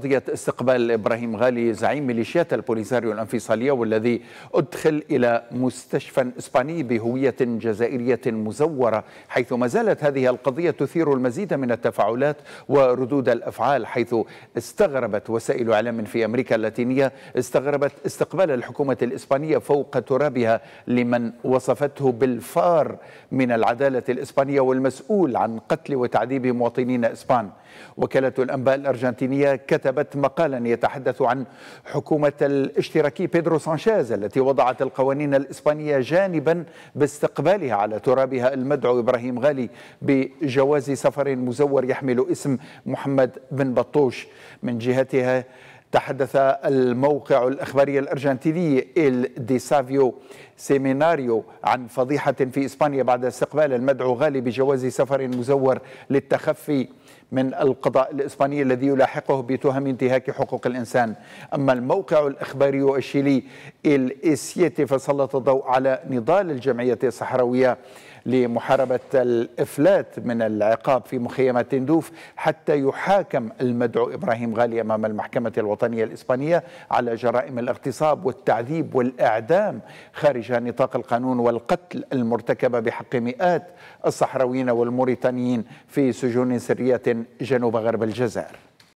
قضية استقبال إبراهيم غالي زعيم ميليشيات البوليساريو الانفصالية والذي أدخل إلى مستشفى إسباني بهوية جزائرية مزورة حيث ما زالت هذه القضية تثير المزيد من التفاعلات وردود الأفعال حيث استغربت وسائل إعلام في أمريكا اللاتينية استغربت استقبال الحكومة الإسبانية فوق ترابها لمن وصفته بالفار من العدالة الإسبانية والمسؤول عن قتل وتعذيب مواطنين إسبان وكالة الأنباء الأرجنتينية كتب كتبت مقالا يتحدث عن حكومة الاشتراكي بيدرو سانشيز التي وضعت القوانين الإسبانية جانبا باستقبالها على ترابها المدعو إبراهيم غالي بجواز سفر مزور يحمل اسم محمد بن بطوش من جهتها تحدث الموقع الإخباري الأرجنتيني إل دي سافيو سيميناريو عن فضيحة في إسبانيا بعد استقبال المدعو غالي بجواز سفر مزور للتخفي من القضاء الإسباني الذي يلاحقه بتهم انتهاك حقوق الإنسان أما الموقع الإخباري الشيلي إل إسيتي فسلط الضوء على نضال الجمعية الصحراوية لمحاربة الإفلات من العقاب في مخيمة تندوف حتى يحاكم المدعو إبراهيم غالي أمام المحكمة الوطنية الوطنية الإسبانية على جرائم الاغتصاب والتعذيب والإعدام خارج نطاق القانون والقتل المرتكبة بحق مئات الصحراويين والموريتانيين في سجون سرية جنوب غرب الجزائر